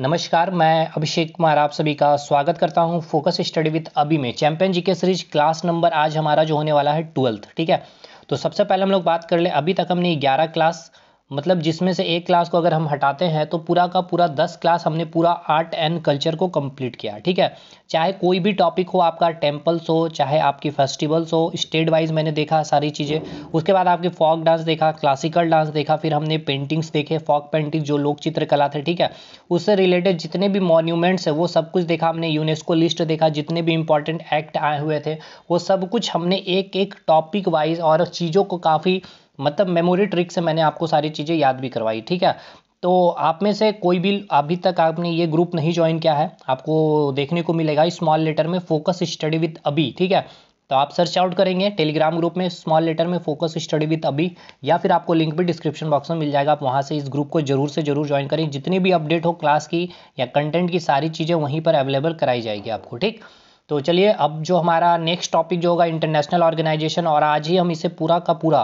नमस्कार मैं अभिषेक कुमार आप सभी का स्वागत करता हूं फोकस स्टडी विद अभी में चैंपियन जी के सीरीज क्लास नंबर आज हमारा जो होने वाला है ट्वेल्थ ठीक है तो सबसे पहले हम लोग बात कर ले अभी तक हमने ग्यारह क्लास मतलब जिसमें से एक क्लास को अगर हम हटाते हैं तो पूरा का पूरा दस क्लास हमने पूरा आर्ट एंड कल्चर को कंप्लीट किया ठीक है चाहे कोई भी टॉपिक हो आपका टेम्पल्स हो चाहे आपकी फेस्टिवल्स हो स्टेट वाइज मैंने देखा सारी चीज़ें उसके बाद आपके फॉक डांस देखा क्लासिकल डांस देखा फिर हमने पेंटिंग्स देखे फॉक पेंटिंग जो लोक चित्रकला थे ठीक है उससे रिलेटेड जितने भी मॉन्यूमेंट्स है वो सब कुछ देखा हमने यूनेस्को लिस्ट देखा जितने भी इंपॉर्टेंट एक्ट आए हुए थे वो सब कुछ हमने एक एक टॉपिक वाइज और चीज़ों को काफ़ी मतलब मेमोरी ट्रिक से मैंने आपको सारी चीज़ें याद भी करवाई ठीक है तो आप में से कोई भी अभी तक आपने ये ग्रुप नहीं ज्वाइन किया है आपको देखने को मिलेगा स्मॉल लेटर में फोकस स्टडी विथ अभी ठीक है तो आप सर्च आउट करेंगे टेलीग्राम ग्रुप में स्मॉल लेटर में फोकस स्टडी विथ अभी या फिर आपको लिंक भी डिस्क्रिप्शन बॉक्स में मिल जाएगा आप वहाँ से इस ग्रुप को जरूर से जरूर ज्वाइन करें जितनी भी अपडेट हो क्लास की या कंटेंट की सारी चीज़ें वहीं पर अवेलेबल कराई जाएगी आपको ठीक तो चलिए अब जो हमारा नेक्स्ट टॉपिक जो होगा इंटरनेशनल ऑर्गेनाइजेशन और आज ही हम इसे पूरा का पूरा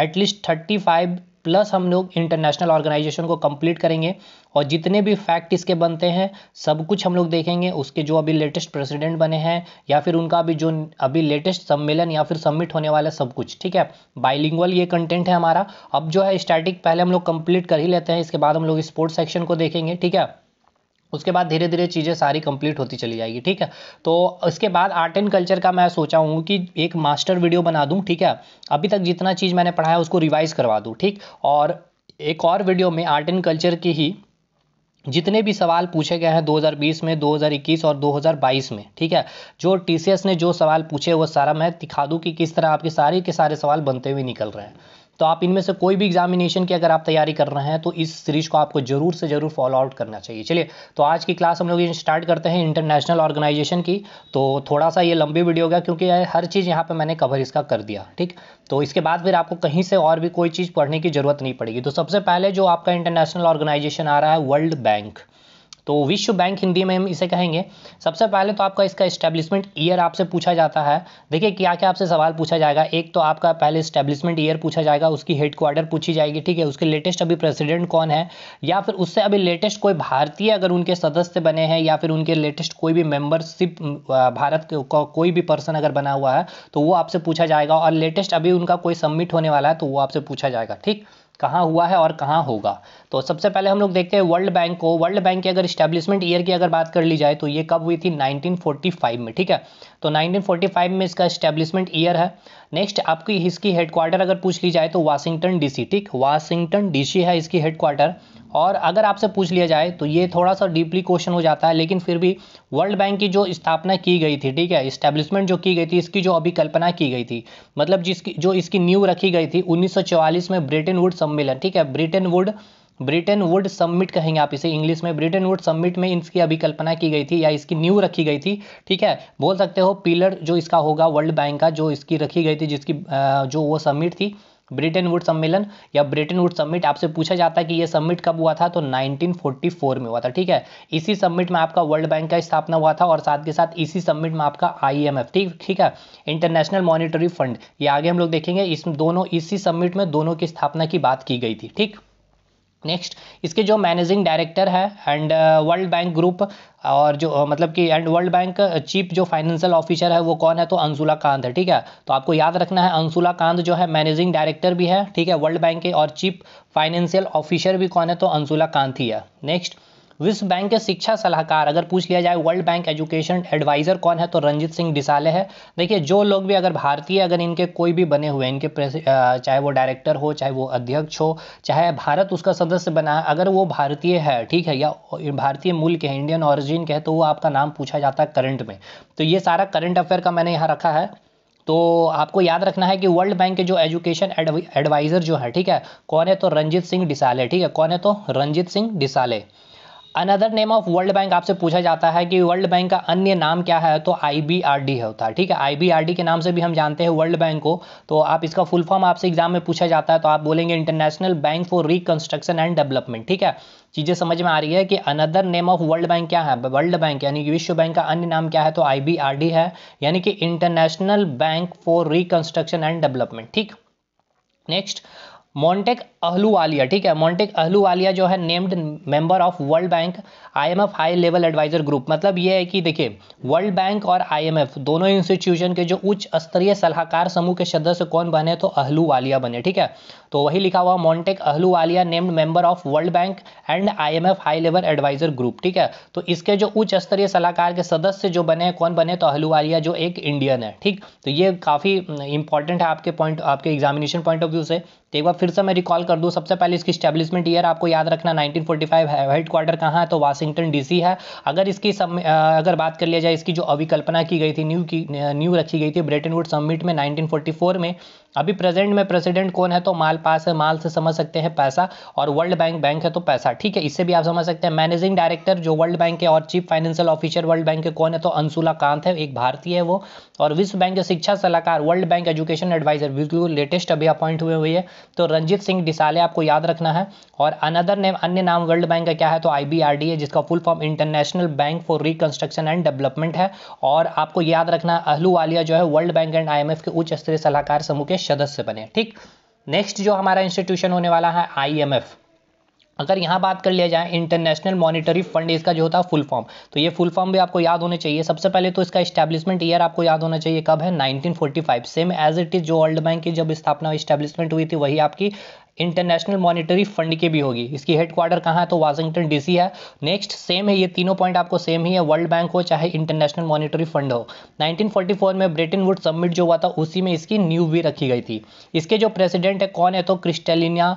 एटलीस्ट थर्टी फाइव प्लस हम लोग इंटरनेशनल ऑर्गेनाइजेशन को कंप्लीट करेंगे और जितने भी फैक्ट इसके बनते हैं सब कुछ हम लोग देखेंगे उसके जो अभी लेटेस्ट प्रेसिडेंट बने हैं या फिर उनका अभी जो अभी लेटेस्ट सम्मेलन या फिर सबमिट होने वाला सब कुछ ठीक है बाइलिंगुअल ये कंटेंट है हमारा अब जो है स्टैटिक पहले हम लोग कंप्लीट कर ही लेते हैं इसके बाद हम लोग स्पोर्ट्स सेक्शन को देखेंगे ठीक है उसके बाद धीरे धीरे चीज़ें सारी कंप्लीट होती चली जाएगी ठीक है तो इसके बाद आर्ट एंड कल्चर का मैं सोचा हूँ कि एक मास्टर वीडियो बना दूँ ठीक है अभी तक जितना चीज़ मैंने पढ़ाया उसको रिवाइज़ करवा दूँ ठीक और एक और वीडियो में आर्ट एंड कल्चर की ही जितने भी सवाल पूछे गए हैं 2020 में 2021 और 2022 में ठीक है जो टीसीएस ने जो सवाल पूछे वो सारा मैं दिखा दूँ कि किस तरह आपके सारे के सारे सवाल बनते हुए निकल रहे हैं तो आप इनमें से कोई भी एग्जामिनेशन की अगर आप तैयारी कर रहे हैं तो इस सीरीज को आपको जरूर से जरूर फॉलो आउट करना चाहिए चलिए तो आज की क्लास हम लोग स्टार्ट करते हैं इंटरनेशनल ऑर्गेनाइजेशन की तो थोड़ा सा ये लंबी वीडियो होगा क्योंकि हर चीज़ यहाँ पर मैंने कवर इसका कर दिया ठीक तो इसके बाद फिर आपको कहीं से और भी कोई चीज़ पढ़ने की जरूरत नहीं पड़ेगी तो सबसे पहले जो आपका इंटरनेशनल ऑर्गेनाइजेशन आ रहा है वर्ल्ड बैंक तो विश्व बैंक हिंदी में हम इसे कहेंगे सबसे पहले तो आपका इसका इस्टेब्लिशमेंट ईयर आपसे पूछा जाता है देखिए क्या क्या आपसे सवाल पूछा जाएगा एक तो आपका पहले इस्टेब्लिशमेंट ईयर पूछा जाएगा उसकी हेडक्वार्टर पूछी जाएगी ठीक है उसके लेटेस्ट अभी प्रेसिडेंट कौन है या फिर उससे अभी लेटेस्ट कोई भारतीय अगर उनके सदस्य बने हैं या फिर उनके लेटेस्ट कोई भी मेम्बरशिप भारत का कोई भी पर्सन अगर बना हुआ है तो वो आपसे पूछा जाएगा और लेटेस्ट अभी उनका कोई सबमिट होने वाला है तो वो आपसे पूछा जाएगा ठीक कहाँ हुआ है और कहाँ होगा तो सबसे पहले हम लोग देखते हैं वर्ल्ड बैंक को वर्ल्ड बैंक की अगर इस्टेब्लिशमेंट ईयर की अगर बात कर ली जाए तो ये कब हुई थी 1945 में ठीक है तो 1945 में इसका इस्टेब्लिशमेंट ईयर है नेक्स्ट आपकी इसकी हेडक्वार्टर अगर पूछ ली जाए तो वाशिंगटन डीसी ठीक वाशिंगटन डीसी है इसकी हेडक्वार्टर और अगर आपसे पूछ लिया जाए तो ये थोड़ा सा डीपली क्वेश्चन हो जाता है लेकिन फिर भी वर्ल्ड बैंक की जो स्थापना की गई थी ठीक है इस्टेब्लिशमेंट जो की गई थी इसकी जो अभी कल्पना की गई थी मतलब जिसकी जो इसकी न्यू रखी गई थी उन्नीस में ब्रिटेन वुड सम्मेलन ठीक है Bretton Wood Bretton Wood summit कहेंगे आप इसे इंग्लिश में ब्रिटेन वुड समिट में इसकी अभी कल्पना की गई थी या इसकी न्यू रखी गई थी ठीक है बोल सकते हो पिलर जो इसका होगा वर्ल्ड बैंक का जो इसकी रखी गई थी जिसकी जो वो सम्मिट थी ब्रिटेन वुड सम्मेलन या ब्रिटेन वुड सम्मिट आपसे पूछा जाता है कि ये सम्मिट कब हुआ था तो 1944 में हुआ था ठीक है इसी सम्मिट में आपका वर्ल्ड बैंक का स्थापना हुआ था और साथ के साथ इसी सम्मिट में आपका आईएमएफ ठीक ठीक है इंटरनेशनल मॉनिटरी फंड ये आगे हम लोग देखेंगे इस दोनों इसी सम्मिट में दोनों की स्थापना की बात की गई थी ठीक नेक्स्ट इसके जो मैनेजिंग डायरेक्टर है एंड वर्ल्ड बैंक ग्रुप और जो uh, मतलब कि एंड वर्ल्ड बैंक चीफ जो फाइनेंशियल ऑफिसर है वो कौन है तो अंशुला कांत है ठीक है तो आपको याद रखना है अंशुला कांत जो है मैनेजिंग डायरेक्टर भी है ठीक है वर्ल्ड बैंक के और चीफ फाइनेंशियल ऑफिसर भी कौन है तो अंशुला कांत ही है नेक्स्ट विश्व बैंक के शिक्षा सलाहकार अगर पूछ लिया जाए वर्ल्ड बैंक एजुकेशन एडवाइजर कौन है तो रंजीत सिंह डिसाले है देखिए जो लोग भी अगर भारतीय अगर इनके कोई भी बने हुए इनके चाहे वो डायरेक्टर हो चाहे वो अध्यक्ष हो चाहे भारत उसका सदस्य बना है अगर वो भारतीय है ठीक है या भारतीय मूल के हैं इंडियन ऑरिजिन के हैं तो वो आपका नाम पूछा जाता है करंट में तो ये सारा करंट अफेयर का मैंने यहाँ रखा है तो आपको याद रखना है कि वर्ल्ड बैंक के जो एजुकेशन एडवाइज़र जो है ठीक है कौन है तो रंजीत सिंह डिसाले ठीक है कौन है तो Ranjit Singh Disale another name of World Bank आपसे पूछा जाता है कि वर्ल्ड बैंक का अन्य नाम क्या है तो आईबीआरडी होता है ठीक है आईबीआरडी के नाम से भी हम जानते हैं वर्ल्ड बैंक को तो आप इसका फुल फॉर्म आपसे एग्जाम में पूछा जाता है तो आप बोलेंगे International Bank for Reconstruction and Development ठीक है चीज़ें समझ में आ रही है कि another name of World Bank क्या है वर्ल्ड बैंक यानी कि विश्व बैंक का अन्य नाम क्या है तो आईबीआरडी है यानी कि International Bank for Reconstruction and Development ठीक नेक्स्ट मोन्टेक अहलूवालिया ठीक है मोन्टेक अहलूवालिया जो है named member of World Bank IMF high level advisor group मतलब ये है कि देखिए वर्ल्ड बैंक और आईएमएफ दोनों इंस्टीट्यूशन के जो उच्च स्तरीय सलाहकार समूह के सदस्य कौन बने तो अहलूवालिया बने ठीक है तो वही लिखा हुआ Montek Ahluwalia named member of World Bank and I high level advisor group ठीक है तो इसके जो उच्च स्तरीय सलाहकार के सदस्य जो बने कौन बने तो अहलूवालिया जो एक इंडियन है ठीक तो ये काफ़ी इंपॉर्टेंट है आपके पॉइंट आपके एग्जामिनेशन पॉइंट ऑफ व्यू से एक बार फिर से मैं रिकॉल कर दूँ सबसे पहले इसकी स्टेब्लिशमेंट ईयर आपको याद रखना 1945 है हेड क्वार्टर कहाँ है तो वाशिंगटन डीसी है अगर इसकी सम अगर बात कर लिया जाए इसकी जो अविकल्पना की गई थी न्यू की न्यू रखी गई थी ब्रेटन वुड समिट में 1944 में अभी प्रेजेंट में प्रेसिडेंट कौन है तो माल पास है माल से समझ सकते हैं पैसा और वर्ल्ड बैंक बैंक है तो पैसा ठीक है इससे भी आप समझ सकते हैं मैनेजिंग डायरेक्टर जो वर्ल्ड बैंक के और chief financial officer World Bank के कौन है तो अंशुला कांत है एक भारतीय है वो और विश्व बैंक के शिक्षा सलाहकार वर्ल्ड बैंक एजुकेशन एडवाइजर बिल्कुल लेटेस्ट अभी अपॉइंट हुए हुए है तो रंजीत सिंह डिसाले आपको याद रखना है और अनदर नेम अन्य नाम वर्ल्ड बैंक का क्या है तो आई है जिसका full form International Bank for Reconstruction and Development है और आपको याद रखना अहलू वालिया जो है वर्ल्ड बैंक एंड आई के उच्च स्तरीय सलाहकार समूह के सदस्य बने ठीक नेक्स्ट जो हमारा इंस्टीट्यूशन होने वाला है आई अगर यहाँ बात कर लिया जाए इंटरनेशनल मॉनिटरी फंड इसका जो होता है फुल फॉर्म तो ये फुल फॉर्म भी आपको याद होने चाहिए सबसे पहले तो इसका स्टैब्लिशमेंट ईयर आपको याद होना चाहिए कब है 1945 सेम एज इट इज़ जो वर्ल्ड बैंक की जब स्थापना स्टैब्लिशमेंट हुई थी वही आपकी इंटरनेशनल मॉनिटरी फंड की भी होगी इसकी हेडक्वार्टर कहाँ है तो वाशिंगटन डीसी है नेक्स्ट सेम है ये तीनों पॉइंट आपको सेम ही है वर्ल्ड बैंक हो चाहे इंटरनेशनल मॉनिटरी फंड हो 1944 में ब्रिटेन वुड समिट जो हुआ था उसी में इसकी न्यू भी रखी गई थी इसके जो प्रेसिडेंट है कौन है तो क्रिस्टेलिनिया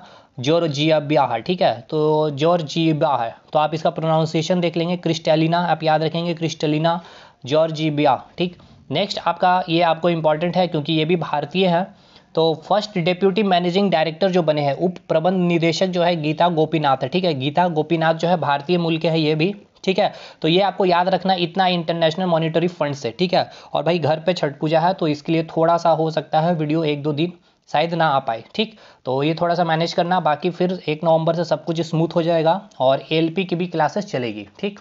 जॉर्जिया है ठीक है तो जॉर्जिया है तो आप इसका प्रोनाउंसिएशन देख लेंगे क्रिस्टेलिना आप याद रखेंगे क्रिस्टेलिना जॉर्जिया ठीक नेक्स्ट आपका ये आपको इंपॉर्टेंट है क्योंकि ये भी भारतीय है तो फर्स्ट डिप्यूटी मैनेजिंग डायरेक्टर जो बने हैं उप प्रबंध निदेशक जो है गीता गोपीनाथ है ठीक है गीता गोपीनाथ जो है भारतीय मूल के है ये भी ठीक है तो ये आपको याद रखना इतना इंटरनेशनल मॉनिटरी फंड से ठीक है और भाई घर पे छठ पूजा है तो इसके लिए थोड़ा सा हो सकता है वीडियो एक दो दिन शायद ना आ पाए ठीक तो ये थोड़ा सा मैनेज करना बाकी फिर एक नवंबर से सब कुछ स्मूथ हो जाएगा और एलपी की भी क्लासेस चलेगी ठीक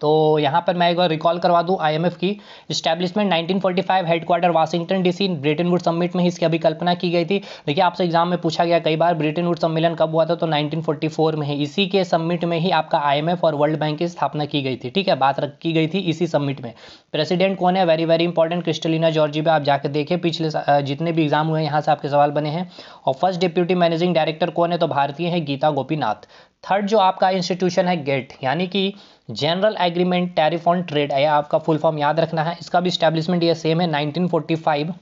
तो यहाँ पर मैं एक बार रिकॉल करवा दूँ आईएमएफ की establishment 1945 headquarter Washington DC Bretton Wood summit में इसकी अभी कल्पना की गई थी देखिए आपसे एग्जाम में पूछा गया कई बार ब्रिटेन वुड सम्मेलन कब हुआ था तो 1944 में ही इसी के सम्मिट में ही आपका आईएमएफ और वर्ल्ड बैंक की स्थापना की गई थी ठीक है बात रखी गई थी इसी समिट में प्रेसिडेंट कौन है वेरी वेरी इंपॉर्टेंट क्रिस्टलिना पर आप जाकर देखें पिछले जितने भी एग्जाम हुए हैं यहाँ से आपके सवाल बने हैं और फर्स्ट डिप्यूटी मैनेजिंग डायरेक्टर कौन है तो भारतीय है गीता गोपीनाथ थर्ड जो आपका इंस्टीट्यूशन है गेट यानी कि General Agreement tariff on trade है आपका फुल फॉर्म याद रखना है इसका भी स्टैब्लिशमेंट ये सेम है 1945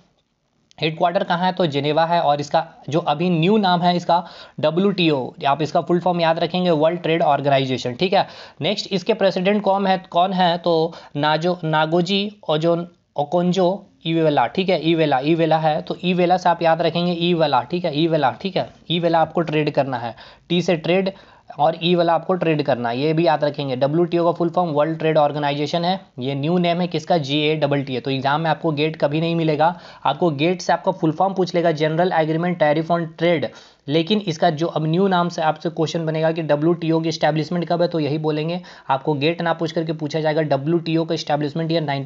हेडक्वार्टर कहाँ है तो जिनेवा है और इसका जो अभी न्यू नाम है इसका डब्ल्यू आप इसका फुल फॉर्म याद रखेंगे वर्ल्ड ट्रेड ऑर्गेनाइजेशन ठीक है नेक्स्ट इसके प्रेसिडेंट कौन है कौन है तो नाजो नागोजी ओजोन ई ईवेला ठीक है ईवेला ईवेला है तो ईवेला से आप याद रखेंगे ईवेला ठीक है ईवेला ठीक है ईवेला आपको ट्रेड करना है टी से ट्रेड और ई e वाला आपको ट्रेड करना ये भी याद रखेंगे डब्ल्यू का full form World Trade Organisation है ये न्यू नेम है किसका जी ए डबल टी ए तो एग्जाम में आपको गेट कभी नहीं मिलेगा आपको गेट से आपका फुल फॉर्म पूछ लेगा General Agreement tariff on trade लेकिन इसका जो अब न्यू नाम से आपसे क्वेश्चन बनेगा कि डब्ल्यू टी ओ की स्टैब्लिशमेंट कब है तो यही बोलेंगे आपको गेट ना पूछ करके पूछा जाएगा डब्ल्यू टी ओ का स्टैब्लिशमेंट फाइव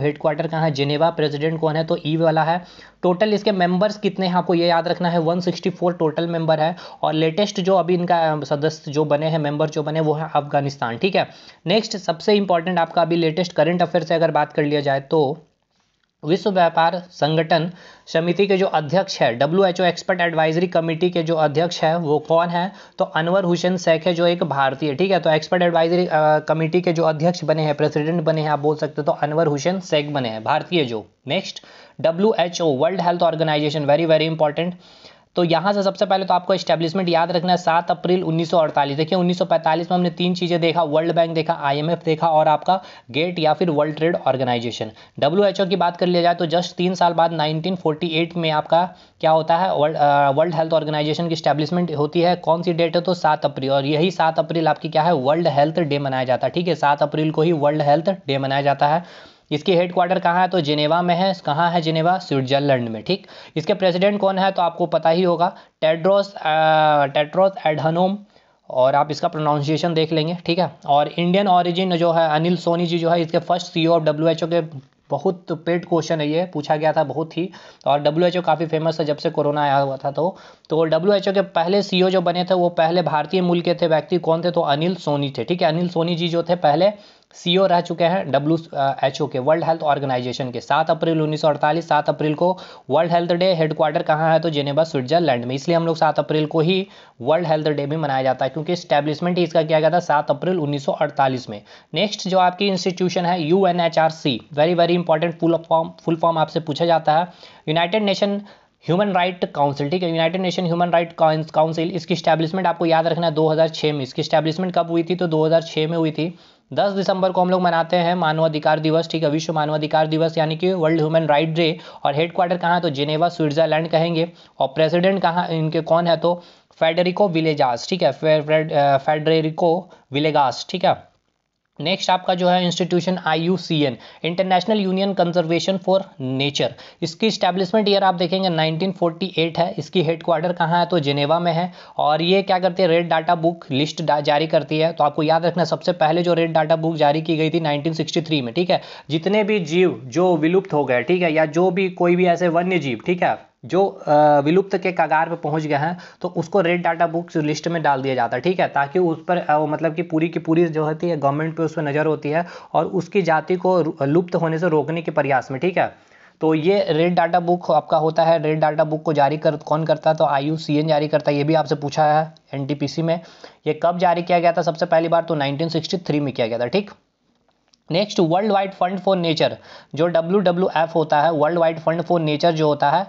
1945 हेडक्वार्टर कहाँ है जेनेवा प्रेसिडेंट कौन है तो ई e वाला है टोटल इसके मेंबर्स कितने हैं आपको ये याद रखना है 164 टोटल मेंबर है और लेटेस्ट जो अभी इनका सदस्य जो बने हैं मेंबर जो बने वो है अफगानिस्तान ठीक है नेक्स्ट सबसे इंपॉर्टेंट आपका अभी लेटेस्ट करंट अफेयर से अगर बात कर लिया जाए तो विश्व व्यापार संगठन समिति के जो अध्यक्ष है W H O expert advisory committee के जो अध्यक्ष है वो कौन है तो अनवर हुसैन शेख है जो एक भारतीय ठीक है तो एक्सपर्ट एडवाइजरी कमेटी के जो अध्यक्ष बने हैं प्रेसिडेंट बने हैं आप बोल सकते हो तो अनवर हुसैन शेख बने हैं भारतीय जो next W H O World Health Organisation very very important तो यहाँ से सबसे पहले तो आपको स्टैब्लिशमेंट याद रखना है सात अप्रैल 1948 देखिए 1945 में हमने तीन चीज़ें देखा वर्ल्ड बैंक देखा आईएमएफ देखा और आपका गेट या फिर वर्ल्ड ट्रेड ऑर्गेनाइजेशन डब्ल्यू की बात कर लिया जाए तो जस्ट तीन साल बाद 1948 में आपका क्या होता है वर्ल्ड हेल्थ ऑर्गेनाइजेशन की स्टैब्लिशमेंट होती है कौन सी डेट है तो सात अप्रैल और यही सात अप्रैल आपकी क्या है वर्ल्ड हेल्थ डे मनाया जाता है ठीक है सात अप्रैल को ही वर्ल्ड हेल्थ डे मनाया जाता है इसकी हेड क्वार्टर कहाँ है तो जिनेवा में है कहाँ है जिनेवा स्विट्जरलैंड में ठीक इसके प्रेसिडेंट कौन है तो आपको पता ही होगा टेड्रोस टेड्रोस एडहनोम और आप इसका प्रोनाउंसिएशन देख लेंगे ठीक है और इंडियन ऑरिजिन जो है अनिल सोनी जी जो है इसके फर्स्ट सी ऑफ डब्ल्यू के बहुत पेड क्वेश्चन है ये पूछा गया था बहुत ही और डब्ल्यू एच ओ काफ़ी फेमस है जब से कोरोना आया हुआ था तो तो डब्ल्यू एच ओ के पहले सी ओ e जो बने थे वो पहले भारतीय मूल के थे व्यक्ति कौन थे तो अनिल सोनी थे ठीक है अनिल सोनी जी जो थे पहले सीईओ रह चुके हैं डब्ल्यू एच ओ के वर्ल्ड हेल्थ ऑर्गेनाइजेशन के सात अप्रैल उन्नीस सौ अड़तालीस सात अप्रैल को वर्ल्ड हेल्थ डे हेडक्वार्टर कहाँ है तो जेनेबा स्विट्जरलैंड में इसलिए हम लोग सात अप्रैल को ही वर्ल्ड हेल्थ डे भी मनाया जाता है क्योंकि स्टैब्लिशमेंट इसका किया गया था सात अप्रैल उन्नीस में नेक्स्ट जो आपकी इंस्टीट्यूशन है U very very important full form full form आपसे पूछा जाता है United Nation Human Right Council ठीक है United Nation Human Right Council इसकी स्टैब्लिशमेंट आपको याद रखना है 2006 में इसकी स्टैब्लिशमेंट कब हुई थी तो 2006 में हुई थी 10 दिसंबर को हम लोग मनाते हैं मानवाधिकार दिवस ठीक है विश्व मानवाधिकार दिवस यानी कि वर्ल्ड ह्यूमन राइट डे और हेडक्वार्टर कहाँ है तो जिनेवा स्विट्जरलैंड कहेंगे और प्रेसिडेंट कहाँ इनके कौन है तो फेडरिको विलेजास ठीक है फेडरिको विलेगास ठीक है नेक्स्ट आपका जो है institution I International Union Conservation for Nature इसकी स्टैब्लिशमेंट ईयर आप देखेंगे 1948 है इसकी हेडक्वार्टर कहाँ है तो जेनेवा में है और ये क्या करती है रेड डाटा बुक लिस्ट जारी करती है तो आपको याद रखना सबसे पहले जो रेड डाटा बुक जारी की गई थी 1963 में ठीक है जितने भी जीव जो विलुप्त हो गए ठीक है या जो भी कोई भी ऐसे वन्य जीव ठीक है जो विलुप्त के कगार पे पहुंच गए हैं तो उसको रेड डाटा बुक्स लिस्ट में डाल दिया जाता है ठीक है ताकि उस पर मतलब कि पूरी की पूरी जो होती है गवर्नमेंट पे उस पर नज़र होती है और उसकी जाति को लुप्त होने से रोकने के प्रयास में ठीक है तो ये रेड डाटा बुक आपका होता है रेड डाटा बुक को जारी कर कौन करता है तो आई यू जारी करता है ये भी आपसे पूछा है एन में ये कब जारी किया गया था सबसे पहली बार तो 1963 में किया गया था ठीक next World Wide Fund for Nature जो डब्ल्यू होता है World Wide Fund for Nature जो होता है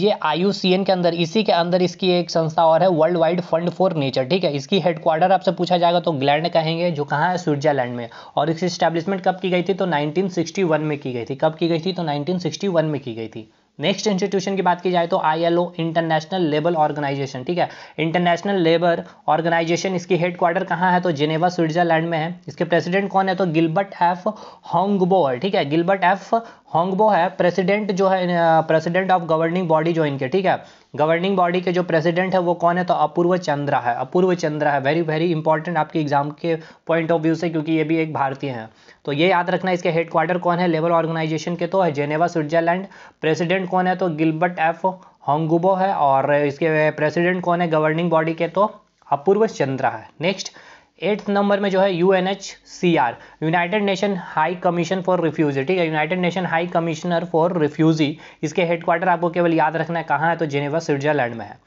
ये आयु के अंदर इसी के अंदर इसकी एक संस्था और है World Wide Fund for Nature ठीक है इसकी हेडक्वार्टर आपसे पूछा जाएगा तो ग्लैंड कहेंगे जो कहाँ है स्विट्जरलैंड में और इसकी स्टैब्लिशमेंट कब की गई थी तो 1961 में की गई थी कब की गई थी तो 1961 में की गई थी नेक्स्ट इंस्टीट्यूशन की बात की जाए तो I L O International Labour Organisation ठीक है इंटरनेशनल लेबर ऑर्गेनाइजेशन इसकी हेडक्वार्टर कहाँ है तो जिनेवा स्विट्जरलैंड में है इसके प्रेसिडेंट कौन है तो गिलबर्ट एफ होंगबोअर ठीक है गिलबर्ट एफ होंगबो है प्रेसिडेंट जो है प्रेसिडेंट ऑफ गवर्निंग बॉडी जो इनके ठीक है गवर्निंग बॉडी के जो प्रेसिडेंट है वो कौन है तो अपूर्व चंद्रा है अपूर्व चंद्रा है वेरी वेरी इंपॉर्टेंट आपके एग्जाम के पॉइंट ऑफ व्यू से क्योंकि ये भी एक भारतीय हैं तो ये याद रखना इसके हेडक्वार्टर कौन है लेबर ऑर्गेनाइजेशन के तो है जेनेवा स्विट्जरलैंड प्रेसिडेंट कौन है तो गिलबर्ट एफ होंगुबो है और इसके प्रेसिडेंट कौन है गवर्निंग बॉडी के तो अपूर्व चंद्रा है नेक्स्ट एट्थ नंबर में जो है U N H C R United Nation High Commission for refugee ठीक है United Nation High Commissioner for refugee इसके हेडक्वार्टर आपको केवल याद रखना है कहाँ है तो जेनेवा स्विट्जरलैंड में है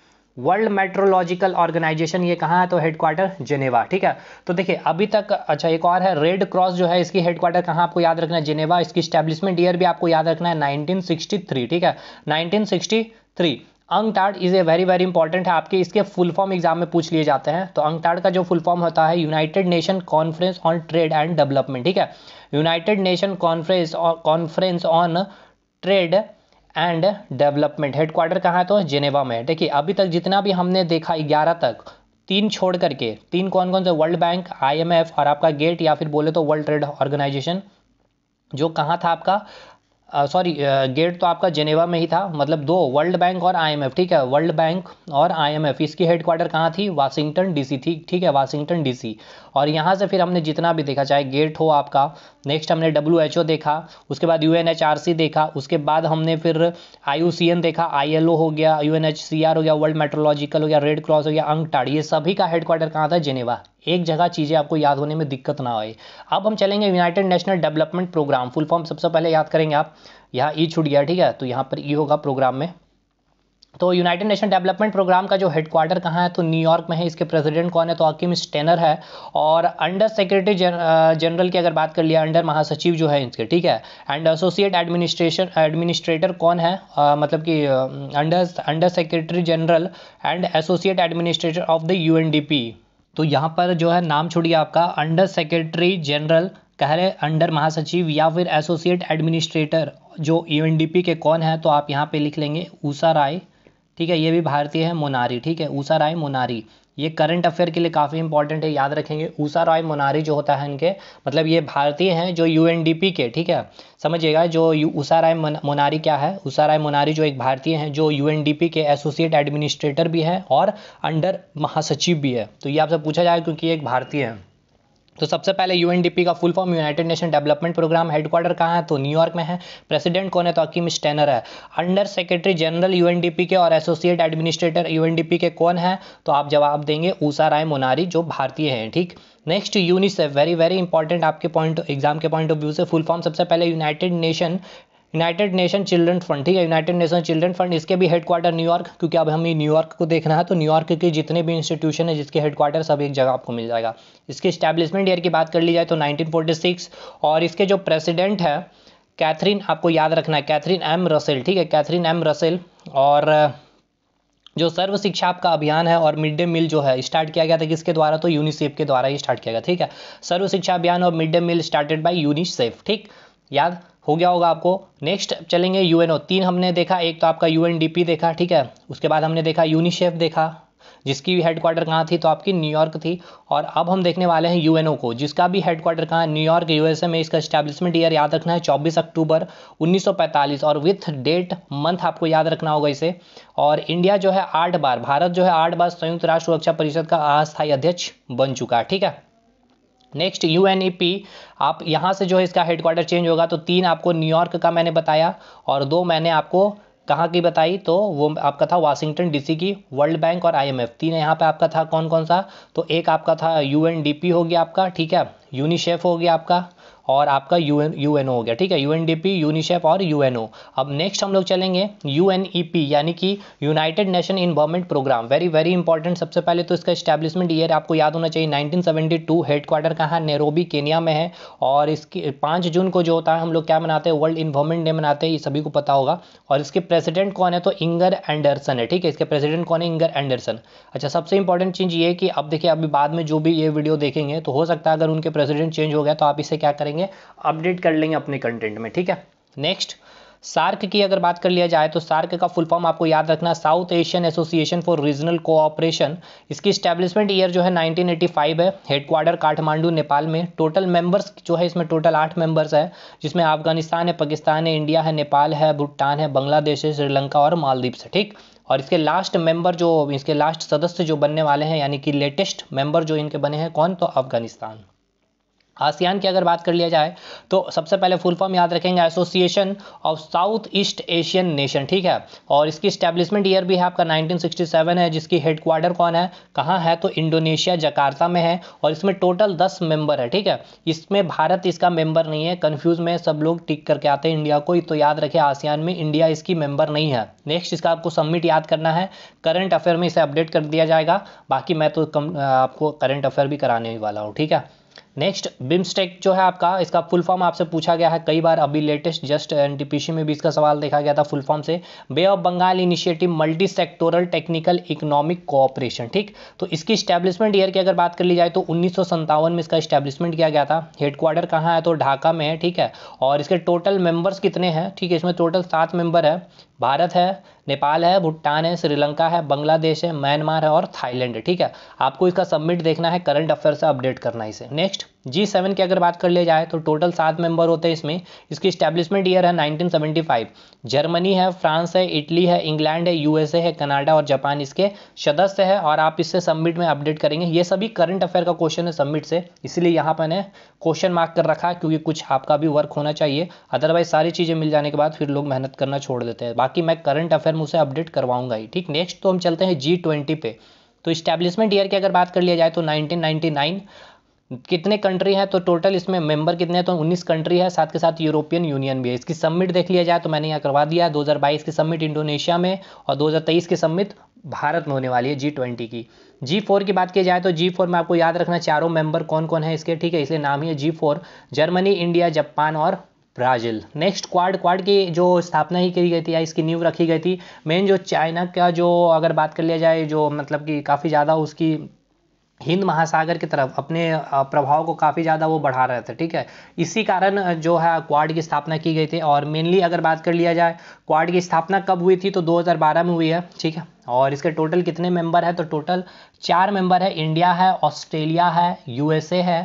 वर्ल्ड मेट्रोलॉजिकल ऑर्गेनाइजेशन ये कहाँ है तो हेडक्वार्टर जेनेवा ठीक है तो देखिए अभी तक अच्छा एक और है रेड क्रॉस जो है इसकी हेडक्वार्टर कहाँ आपको याद रखना है जेनेवा इसकी स्टैब्लिशमेंट ईयर भी आपको याद रखना है 1963 ठीक है 1963 अंग UNCTAD is a very very important है आपके इसके फुल फॉर्म एग्जाम में पूछ लिए जाते हैं तो अंग अंगटाड़ का जो फुल फॉर्म होता है United Nation Conference on Trade and Development ठीक है United Nation Conference Conference on Trade and Development headquarter कहाँ है तो जेनेवा में देखिए अभी तक जितना भी हमने देखा ग्यारह तक तीन छोड़ करके तीन कौन कौन से वर्ल्ड बैंक आईएमएफ और आपका गेट या फिर बोले तो वर्ल्ड ट्रेड ऑर्गेनाइजेशन जो कहाँ था आपका सॉरी गेट तो आपका जेनेवा में ही था मतलब दो वर्ल्ड बैंक और आईएमएफ ठीक है वर्ल्ड बैंक और आईएमएफ इसकी हेडक्वार्टर कहाँ थी वाशिंगटन डीसी थी ठीक है वाशिंगटन डीसी और यहाँ से फिर हमने जितना भी देखा चाहे गेट हो आपका नेक्स्ट हमने डब्ल्यू देखा उसके बाद यू देखा उसके बाद हमने फिर आई देखा आई हो गया यू हो गया वर्ल्ड मेट्रोलॉजिकल हो गया रेड क्रॉस हो गया अंगटाड़ ये सभी का हेडक्वार्टर कहाँ था जेनेवा एक जगह चीज़ें आपको याद होने में दिक्कत ना आए अब हम चलेंगे United National Development Programme full form सबसे पहले याद करेंगे आप यहाँ ई e छूट गया ठीक है तो यहाँ पर ई e होगा प्रोग्राम में तो यूनाइटेड नेशन डेवलपमेंट प्रोग्राम का जो हेडक्वार्टर कहाँ है तो न्यूयॉर्क में है इसके प्रेसिडेंट कौन है तो अकीम स्टेनर है और अंडर सेक्रेटरी जनरल की अगर बात कर लिया अंडर महासचिव जो है इसके ठीक है एंड एसोसिएट एडमिनिस्ट्रेशन एडमिनिस्ट्रेटर कौन है आ, मतलब कि under under secretary general and associate administrator of the U तो यहाँ पर जो है नाम छोड़िए आपका अंडर सेक्रेटरी जनरल कह रहे अंडर महासचिव या फिर एसोसिएट एडमिनिस्ट्रेटर जो यू के कौन है तो आप यहाँ पे लिख लेंगे ऊषा राय ठीक है ये भी भारतीय है मोनारी ठीक है ऊषा राय मोनारी ये करंट अफेयर के लिए काफ़ी इंपॉर्टेंट है याद रखेंगे ऊषा राय मोनारी जो होता है इनके मतलब ये भारतीय हैं जो यूएनडीपी के ठीक है समझिएगा जो ऊषा राय मोनारी क्या है ऊषा राय मोनारी जो एक भारतीय हैं जो यूएनडीपी के एसोसिएट एडमिनिस्ट्रेटर भी हैं और अंडर महासचिव भी है तो ये आपसे पूछा जाएगा क्योंकि एक भारतीय हैं तो सबसे पहले यूएनडीपी का full form United Nation Development Programme headquarter कहाँ है तो न्यूयॉर्क में है प्रेसिडेंट कौन है तो अकीम स्टेनर है अंडर सेक्रेटरी जनरल यूएनडीपी के और एसोसिएट एडमिनिस्ट्रेटर यूएनडीपी के कौन है तो आप जवाब देंगे ऊषा राय मोनारी जो भारतीय है ठीक next UNICEF very very important आपके पॉइंट एग्जाम के पॉइंट ऑफ व्यू से फुल फॉर्म सबसे पहले United Nation United Nation children fund ठीक है यूनाइटेड नेशन चिल्ड्रन फंड इसके भी हेडक्वार्टर न्यूयॉर्क क्योंकि अब हमें न्यूयॉर्क को देखना है तो न्यूयॉर्क के जितने भी इंस्टीट्यूशन है जिसके हेडक्वार्टर सब एक जगह आपको मिल जाएगा इसके स्टैब्लिशमेंट ईयर की बात कर ली जाए तो 1946 और इसके जो प्रेसिडेंट है कैथरीन आपको याद रखना है कैथरीन एम रसेल ठीक है कैथरीन एम रसेल और जो सर्व शिक्षा आपका अभियान है और मिड डे मील जो है स्टार्ट किया गया था किसके द्वारा तो यूनिसेफ के द्वारा ही स्टार्ट किया गया ठीक है सर्व शिक्षा अभियान और mid day meal started by UNICEF ठीक याद हो गया होगा आपको नेक्स्ट चलेंगे यू एन ओ तीन हमने देखा एक तो आपका यू एन डी पी देखा ठीक है उसके बाद हमने देखा यूनिसेफ देखा जिसकी भी हेडक्वार्टर कहाँ थी तो आपकी न्यूयॉर्क थी और अब हम देखने वाले हैं यूएनओ को जिसका भी हेडक्वार्टर कहाँ न्यूयॉर्क यूएसए में इसका स्टैब्लिशमेंट ईयर याद रखना है 24 अक्टूबर 1945 और विथ डेट मंथ आपको याद रखना होगा इसे और इंडिया जो है आठ बार भारत जो है आठ बार संयुक्त राष्ट्र सुरक्षा परिषद का अस्थायी अध्यक्ष बन चुका है ठीक है नेक्स्ट यू आप यहाँ से जो है इसका हेडक्वार्टर चेंज होगा तो तीन आपको न्यूयॉर्क का मैंने बताया और दो मैंने आपको कहाँ की बताई तो वो आपका था वाशिंगटन डीसी की वर्ल्ड बैंक और आईएमएफ तीन यहाँ पे आपका था कौन कौन सा तो एक आपका था यूएनडीपी हो गया आपका ठीक है यूनिशेफ हो गया आपका और आपका U N U N O हो गया ठीक है U N D P UNICEF और यू एन ओ अब नेक्स्ट हम लोग चलेंगे यू एन ई पी यानी कि United Nation environment programme very very important सबसे पहले तो इसका स्टैब्लिशमेंट ईयर आपको याद होना चाहिए 1972 हेडक्वार्टर कहाँ नेरोबी केनिया में है और इसकी पाँच जून को जो होता है हम लोग क्या मनाते हैं वर्ल्ड इन्वायरमेंट डे मनाते हैं ये सभी को पता होगा और इसके प्रेसिडेंट कौन है तो इंगर एंडरसन है ठीक है इसके प्रेसिडेंट कौन है इंगर एंडरसन अच्छा सबसे इंपॉर्टेंट चीज़ ये कि अब देखिए अभी बाद में जो भी ये वीडियो देखेंगे तो हो सकता है अगर उनके प्रेसिडेंट चेंज हो गया तो आप इसे क्या करेंगे लेंगे अपडेट कर लेंगे अपने कंटेंट में ठीक है नेक्स्ट सार्क की अगर बात कर लिया जाए तो सार्क का फुल फॉर्म आपको याद रखना South Asian Association for Regional Cooperation इसकी स्टैब्लिशमेंट ईयर जो है 1985 है हेडक्वार्टर काठमांडू नेपाल में टोटल मेंबर्स जो है इसमें टोटल आठ मेंबर्स है जिसमें अफगानिस्तान है पाकिस्तान है इंडिया है नेपाल है भूटान है बांग्लादेश है श्रीलंका और मालदीव्स है ठीक और इसके लास्ट मेंबर जो इसके लास्ट सदस्य जो बनने वाले हैं यानी कि लेटेस्ट मेंबर जो इनके बने हैं कौन तो अफगानिस्तान आसियान की अगर बात कर लिया जाए तो सबसे पहले फुल फॉर्म याद रखेंगे Association of South East Asian Nation ठीक है और इसकी स्टैब्लिशमेंट ईयर भी है आपका 1967 है जिसकी हेडक्वार्टर कौन है कहाँ है तो इंडोनेशिया जकार्ता में है और इसमें टोटल 10 मेंबर है ठीक है इसमें भारत इसका मेंबर नहीं है कन्फ्यूज में सब लोग टिक करके आते हैं इंडिया को तो याद रखें आसियान में इंडिया इसकी मेंबर नहीं है नेक्स्ट इसका आपको सबमिट याद करना है करंट अफेयर में इसे अपडेट कर दिया जाएगा बाकी मैं तो आपको करंट अफेयर भी कराने वाला हूँ ठीक है नेक्स्ट बिम्स्टेक जो है आपका इसका फुल फॉर्म आपसे पूछा गया है कई बार अभी लेटेस्ट जस्ट एनटीपीसी में भी इसका सवाल देखा गया था फुल फॉर्म से Bay of Bengal Initiative multi sectoral technical economic cooperation ठीक तो इसकी स्टैब्लिशमेंट ईयर की अगर बात कर ली जाए तो उन्नीस में इसका स्टैब्लिशमेंट किया गया था हेडक्वार्टर कहाँ है तो ढाका में है ठीक है और इसके टोटल मेंबर्स कितने हैं ठीक है इसमें टोटल सात मेंबर है भारत है नेपाल है भूटान है श्रीलंका है बांग्लादेश है म्यांमार है और थाईलैंड है ठीक है आपको इसका सबमिट देखना है करंट अफेयर से अपडेट करना है इसे नेक्स्ट जी सेवन की अगर बात कर लिया जाए तो टोटल सात मेंबर होते हैं इसमें इसकी स्टैब्लिशमेंट ईयर है 1975 जर्मनी है फ्रांस है इटली है इंग्लैंड है यूएसए है कनाडा और जापान इसके सदस्य है और आप इससे सबमिट में अपडेट करेंगे ये सभी करंट अफेयर का क्वेश्चन है सबमिट से इसलिए यहाँ मैंने क्वेश्चन मार्क कर रखा है क्योंकि कुछ आपका भी वर्क होना चाहिए अदरवाइज सारी चीज़ें मिल जाने के बाद फिर लोग मेहनत करना छोड़ देते हैं बाकी मैं करंट अफेयर में उसे अपडेट करवाऊंगा ही ठीक नेक्स्ट तो हम चलते हैं जी पे तो इस्टेब्लिशमेंट ईयर की अगर बात कर लिया जाए तो 1999 कितने कंट्री हैं तो टोटल इसमें मेंबर कितने हैं तो 19 कंट्री है साथ के साथ यूरोपियन यूनियन भी है इसकी सबमिट देख लिया जाए तो मैंने यहाँ करवा दिया 2022 की सबमिट इंडोनेशिया में और 2023 की सबमिट भारत में होने वाली है जी ट्वेंटी की जी फोर की बात की जाए तो जी फोर में आपको याद रखना चारों मेंबर कौन कौन है इसके ठीक है इसलिए नाम ही है G four Germany India Japan और ब्राज़ील नेक्स्ट क्वाड क्वाड की जो स्थापना ही करी गई थी या इसकी नींव रखी गई थी मेन जो चाइना का जो अगर बात कर लिया जाए जो मतलब कि काफ़ी ज़्यादा उसकी हिंद महासागर की तरफ अपने प्रभाव को काफ़ी ज़्यादा वो बढ़ा रहे थे ठीक है इसी कारण जो है क्वाड की स्थापना की गई थी और मेनली अगर बात कर लिया जाए क्वाड की स्थापना कब हुई थी तो 2012 में हुई है ठीक है और इसके टोटल कितने मेंबर तो है तो टोटल चार मेंबर है इंडिया है ऑस्ट्रेलिया है यूएसए है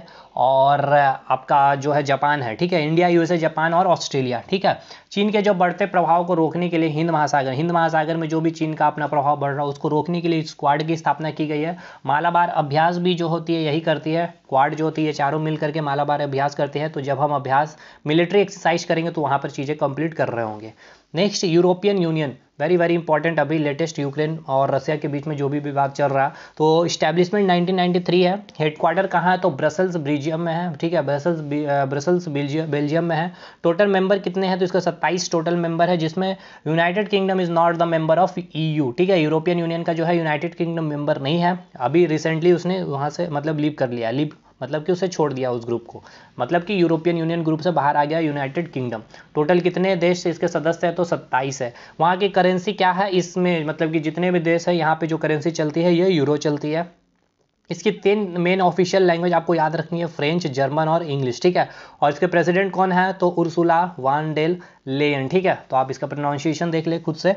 और आपका जो है जापान है ठीक है इंडिया यूएसए जापान और ऑस्ट्रेलिया ठीक है चीन के जो बढ़ते प्रभाव को रोकने के लिए हिंद महासागर हिंद महासागर में जो भी चीन का अपना प्रभाव बढ़ रहा है उसको रोकने के लिए स्क्वाड की स्थापना की गई है मालाबार अभ्यास भी जो होती है यही करती है क्वाड जो होती है चारों मिल करके मालाबार अभ्यास करते हैं तो जब हम अभ्यास मिलिट्री एक्सरसाइज करेंगे तो वहाँ पर चीज़ें कंप्लीट कर रहे होंगे next European Union very very important अभी लेटेस्ट यूक्रेन और रसिया के बीच में जो भी विभाग चल रहा तो इस्टेब्लिशमेंट 1993 है हेडक्वार्टर कहाँ है तो ब्रसल्स बेल्जियम में है ठीक है ब्रसल्स ब्रसल्स बेल्जियम बेल्जियम में है टोटल मेंबर कितने हैं तो इसका 27 टोटल मेंबर है जिसमें United Kingdom is not the member of E ठीक है यूरोपियन यूनियन का जो है यूनाइटेड किंगडम मेंबर नहीं है अभी रिसेंटली उसने वहाँ से मतलब लीव कर लिया लीव मतलब कि उसे छोड़ दिया उस ग्रुप को मतलब कि यूरोपियन यूनियन ग्रुप से बाहर आ गया यूनाइटेड किंगडम टोटल कितने देश इसके सदस्य हैं तो 27 है वहाँ की करेंसी क्या है इसमें मतलब कि जितने भी देश है यहाँ पे जो करेंसी चलती है ये यूरो चलती है इसकी तीन मेन ऑफिशियल लैंग्वेज आपको याद रखनी है फ्रेंच जर्मन और इंग्लिश ठीक है और इसके प्रेसिडेंट कौन है तो उर्सुला वान डेल लेन ठीक है तो आप इसका प्रोनाउंसिएशन देख ले खुद से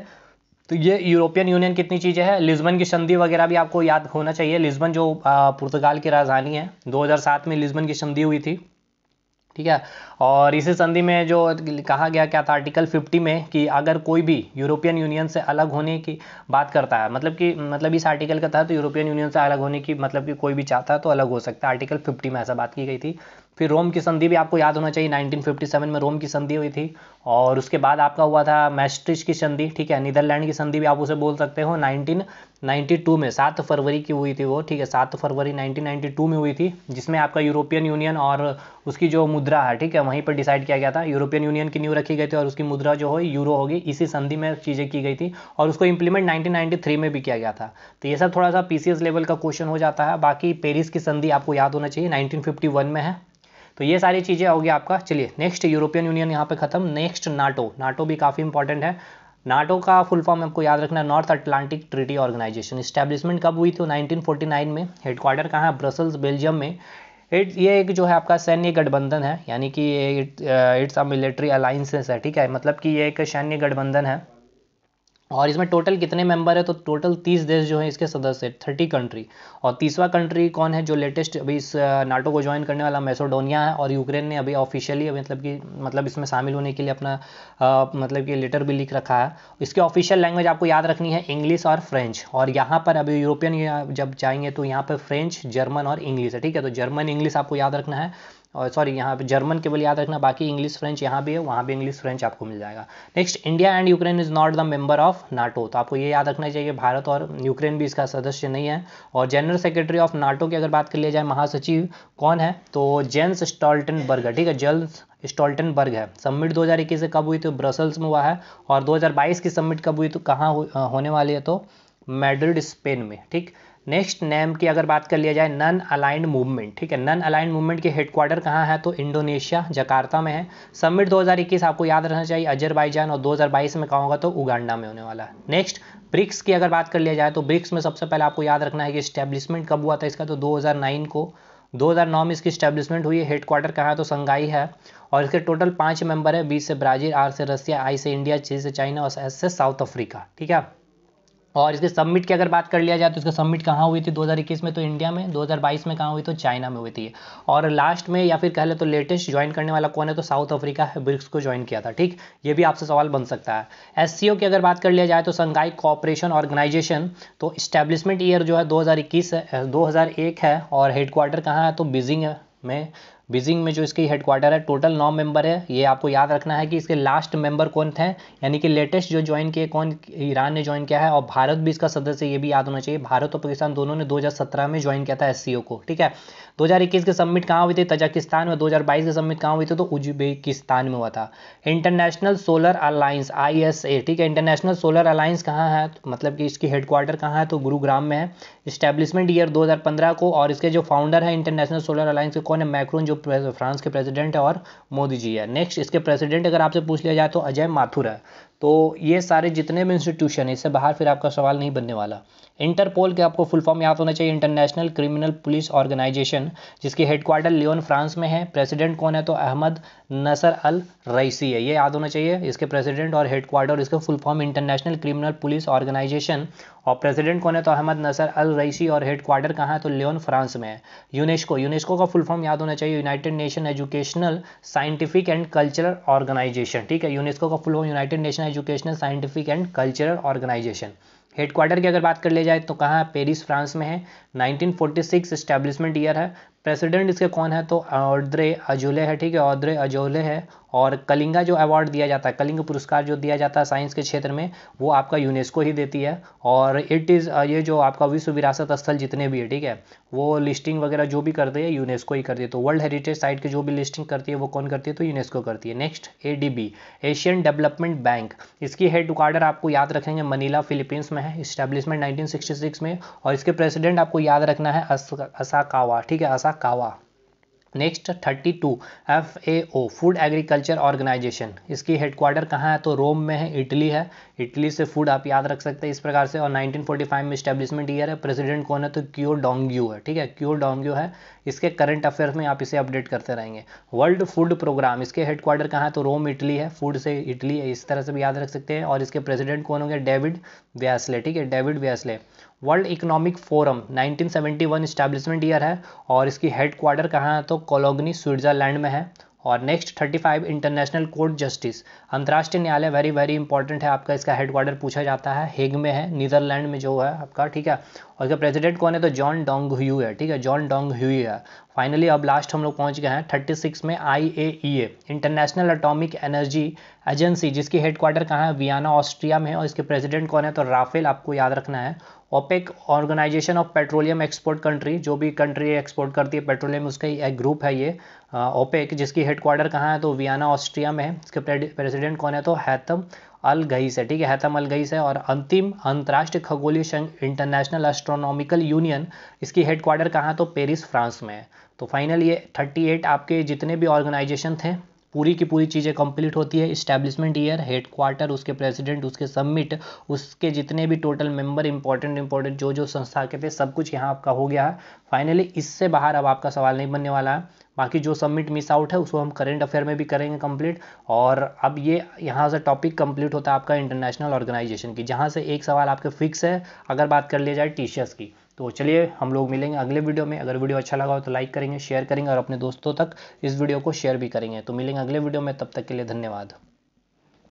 तो ये यूरोपियन यूनियन कितनी चीज़ें हैं लिस्बन की संधि वगैरह भी आपको याद होना चाहिए लिस्बन जो पुर्तगाल की राजधानी है 2007 में लिस्बन की संधि हुई थी ठीक है और इसी संधि में जो कहा गया क्या था आर्टिकल 50 में कि अगर कोई भी यूरोपियन यूनियन से अलग होने की बात करता है मतलब कि मतलब इस आर्टिकल का था तो यूरोपियन यूनियन से अलग होने की मतलब कि कोई भी चाहता है तो अलग हो सकता है आर्टिकल 50 में ऐसा बात की गई थी फिर रोम की संधि भी आपको याद होना चाहिए 1957 में रोम की संधि हुई थी और उसके बाद आपका हुआ था मैस्ट्रिच की संधि ठीक है नीदरलैंड की संधि भी आप उसे बोल सकते हो 1992 में सात फरवरी की हुई थी वो ठीक है सात फरवरी 1992 में हुई थी जिसमें आपका यूरोपियन यूनियन और उसकी जो मुद्रा है ठीक है वहीं पर डिसाइड किया गया था यूरोपियन यूनियन की न्यू रखी गई थी और उसकी मुद्रा जो हो यूरो होगी इसी संधि में चीज़ें की गई थी और उसको इम्प्लीमेंट नाइनटीन में भी किया गया था तो ये सब थोड़ा सा पी लेवल का क्वेश्चन हो जाता है बाकी पेरिस की संधि आपको याद होना चाहिए नाइनटीन में है तो ये सारी चीज़ें होगी आपका चलिए नेक्स्ट यूरोपियन यूनियन यहाँ पे ख़त्म नेक्स्ट नाटो नाटो भी काफ़ी इंपॉर्टेंट है नाटो का फुल फॉर्म आपको याद रखना है North Atlantic Treaty Organisation establishment कब हुई थी 1949 में हेडक्वार्टर कहाँ है ब्रसल्स बेल्जियम में इट ये एक जो है आपका सैन्य गठबंधन है यानी कि इट्स अ मिलिट्री अलाइंसेस है ठीक है मतलब कि ये एक सैन्य गठबंधन है और इसमें टोटल कितने मेंबर है तो टोटल तीस देश जो है इसके सदस्य है थर्टी कंट्री और तीसवा कंट्री कौन है जो लेटेस्ट अभी इस नाटो को ज्वाइन करने वाला मैसोडोनिया है और यूक्रेन ने अभी ऑफिशियली अभी मतलब कि मतलब इसमें शामिल होने के लिए अपना आ, मतलब कि लेटर भी लिख रखा है इसके ऑफिशियल लैंग्वेज आपको याद रखनी है इंग्लिश और फ्रेंच और यहाँ पर अभी यूरोपियन जब जाएंगे तो यहाँ पर फ्रेंच जर्मन और इंग्लिश है ठीक है तो जर्मन इंग्लिश आपको याद रखना है और सॉरी यहाँ पे जर्मन केवल याद रखना बाकी इंग्लिश फ्रेंच यहाँ भी है वहाँ भी इंग्लिश फ्रेंच आपको मिल जाएगा next India and Ukraine is not the member of NATO तो आपको ये याद रखना चाहिए भारत और यूक्रेन भी इसका सदस्य नहीं है और जनरल सेक्रेटरी ऑफ नाटो की अगर बात कर लिया जाए महासचिव कौन है तो जेंस स्टॉल्टन है ठीक है जेंस स्टॉल्टन है सबमिट दो से कब हुई तो ब्रसल्स में हुआ है और दो की सबमिट कब हुई तो कहाँ होने वाली है तो मेड्रिड स्पेन में ठीक नेक्स्ट नेम की अगर बात कर लिया जाए नन अलाइंड मूवमेंट ठीक है नन अलाइंड मूवमेंट के हेडक्वार्टर कहाँ है तो इंडोनेशिया जकार्ता में है समिट 2021 आपको याद रखना चाहिए अजरबैजान और 2022 में कहा होगा तो उगांडा में होने वाला है नेक्स्ट ब्रिक्स की अगर बात कर लिया जाए तो ब्रिक्स में सबसे पहले आपको याद रखना है कि स्टैब्लिशमेंट कब हुआ था इसका तो दो को 2009 में इसकी स्टैब्लिशमेंट हुई है हेडक्वार्टर कहाँ है तो संघाई है और इसके टोटल पांच मेंबर है बी से ब्राज़ील आर से रसिया आई से इंडिया जी से चाइना और एस से साउथ अफ्रीका ठीक है और इसके सबमिट की अगर बात कर लिया जाए तो इसका सबमिट कहाँ हुई थी 2021 में तो इंडिया में 2022 में कहाँ हुई तो चाइना में हुई थी और लास्ट में या फिर कह ले तो लेटेस्ट ज्वाइन करने वाला कौन है तो साउथ अफ्रीका है ब्रिक्स को ज्वाइन किया था ठीक ये भी आपसे सवाल बन सकता है एस की अगर बात कर लिया जाए तो संघाई कॉपरेशन ऑर्गेनाइजेशन तो इस्टेब्लिशमेंट ईयर जो है दो हज़ार है दो है और हेडक्वार्टर कहाँ है तो बीजिंग में बीजिंग में जो इसकी हेडक्वार्टर है टोटल नौ मेंबर है ये आपको याद रखना है कि इसके लास्ट मेंबर कौन थे यानी कि लेटेस्ट जो ज्वाइन किए कौन ईरान ने ज्वाइन किया है और भारत भी इसका सदस्य ये भी याद होना चाहिए भारत और पाकिस्तान दोनों ने 2017 में ज्वाइन किया था एस को ठीक है 2021 के समिट कहाँ हुई थी तजाकिस्तान में 2022 के समिट कहाँ हुई थी तो उज्बेकिस्तान में हुआ था इंटरनेशनल सोलर अलायंस आई ठीक है इंटरनेशनल सोलर अलायंस कहाँ है तो मतलब कि इसकी हेडक्वार्टर कहाँ है तो गुरुग्राम में है इस्टेब्लिशमेंट ईयर 2015 को और इसके जो फाउंडर है इंटरनेशनल सोलर अलायंस के कौन है मैक्रोन जो फ्रांस के प्रेसिडेंट है और मोदी जी है नेक्स्ट इसके प्रेसिडेंट अगर आपसे पूछ लिया जाए तो अजय माथुर है तो ये सारे जितने भी इंस्टीट्यूशन है इससे बाहर फिर आपका सवाल नहीं बनने वाला इंटरपोल के आपको फुल फॉर्म याद होना चाहिए इंटरनेशनल क्रिमिनल पुलिस ऑर्गेनाइजेशन जिसकी हेडक्वार्टर लियोन फ्रांस में है प्रेसिडेंट कौन है तो अहमद नसर अल रईसी है ये याद होना चाहिए इसके प्रेसिडेंट और हेडक्वार्टर इसका full form International Criminal Police Organisation और प्रेसिडेंट कौन है तो अहमद नसर अल रईसी और हेडक्वार्टर कहाँ है तो लियोन फ्रांस में है यूनेस्को यूनेस्को का फुल फॉर्म याद होना चाहिए United Nation Educational Scientific and Cultural Organisation ठीक है यूनेस्को का full form United Nation Educational Scientific and Cultural Organisation headquarter की अगर बात कर ले जाए तो कहाँ पेरिस फ्रांस में है 1946 एस्टेब्लिशमेंट ईयर है प्रेसिडेंट इसके कौन है तो ऑड्रे अजोले है ठीक है ऑड्रे अजोले है और कलिंगा जो अवार्ड दिया जाता है कलिंग पुरस्कार जो दिया जाता है साइंस के क्षेत्र में वो आपका यूनेस्को ही देती है और इट इज़ ये जो आपका विश्व विरासत स्थल जितने भी है ठीक है वो लिस्टिंग वगैरह जो भी करते हैं यूनेस्को ही करती है तो वर्ल्ड हेरिटेज साइट की जो भी लिस्टिंग करती है वो कौन करती है तो यूनेस्को करती है next A Asian Development Bank इसकी हेड क्वार्टर आपको याद रखेंगे मनीला फिलीपींस में है इस्टेब्लिशमेंट नाइनटीन में और इसके प्रेसिडेंट आपको याद रखना है असाकावा ठीक है Asakawa next 32 FAO food agriculture organisation इसकी हेडक्वार्टर कहाँ है तो रोम में है इटली है इटली से फूड आप याद रख सकते हैं इस प्रकार से और 1945 में स्टैब्लिशमेंट ईयर है प्रेसिडेंट कौन है तो क्यो डोंग्यू है ठीक है क्यो डोंग्यू है इसके करंट अफेयर्स में आप इसे अपडेट करते रहेंगे वर्ल्ड फूड प्रोग्राम इसके हेडक्वार्टर कहाँ है तो रोम इटली है फूड से इटली है इस तरह से भी याद रख सकते हैं और इसके प्रेसिडेंट कौन होंगे डेविड व्यासले ठीक है David Beasley World Economic Forum 1971 establishment year है और इसकी हेड क्वार्टर कहाँ है तो कोलोगनी स्विट्जरलैंड में है और नेक्स्ट 35 इंटरनेशनल कोर्ट जस्टिस अंतर्राष्ट्रीय न्यायालय वेरी वेरी इंपॉर्टेंट है आपका इसका हेड क्वार्टर पूछा जाता है हेग में है नीदरलैंड में जो है आपका ठीक है और इसका प्रेसिडेंट कौन है तो जॉन डोंग ह्यू है ठीक है जॉन डोंग ह्यू है फाइनली अब लास्ट हम लोग पहुंच गए हैं 36 में I A E A International Atomic Energy Agency जिसकी हेडक्वार्टर कहाँ है वियाना ऑस्ट्रिया में है और इसके प्रेसिडेंट कौन है तो राफेल आपको याद रखना है OPEC organisation of petroleum export country जो भी कंट्री एक्सपोर्ट करती है पेट्रोलियम उसका एक ग्रुप है ये ओपेक जिसकी हेडक्वार्टर कहाँ है तो वियना ऑस्ट्रिया में है इसके प्रेसिडेंट कौन है तो हैतम अल गईस है ठीक है हैतम अल गईस है और अंतिम अंतर्राष्ट्रीय खगोलीय संघ इंटरनेशनल एस्ट्रोनॉमिकल यूनियन इसकी हेडक्वार्टर कहाँ तो पेरिस फ्रांस में है तो फाइनल ये एट आपके जितने भी ऑर्गेनाइजेशन थे पूरी की पूरी चीज़ें कंप्लीट होती है इस्टेब्लिशमेंट ईयर हेड क्वार्टर उसके प्रेसिडेंट उसके सबमिट उसके जितने भी टोटल मेंबर इंपॉर्टेंट इंपॉर्टेंट जो जो संस्था के थे सब कुछ यहाँ आपका हो गया है फाइनली इससे बाहर अब आपका सवाल नहीं बनने वाला है बाकी जो सबमिट मिस आउट है उसको हम करेंट अफेयर में भी करेंगे कंप्लीट और अब ये यहाँ से टॉपिक कंप्लीट होता है आपका इंटरनेशनल ऑर्गेनाइजेशन की जहाँ से एक सवाल आपके फिक्स है अगर बात कर लिया जाए टीचर्स की तो चलिए हम लोग मिलेंगे अगले वीडियो में अगर वीडियो अच्छा लगा हो तो लाइक करेंगे शेयर करेंगे और अपने दोस्तों तक इस वीडियो को शेयर भी करेंगे तो मिलेंगे अगले वीडियो में तब तक के लिए धन्यवाद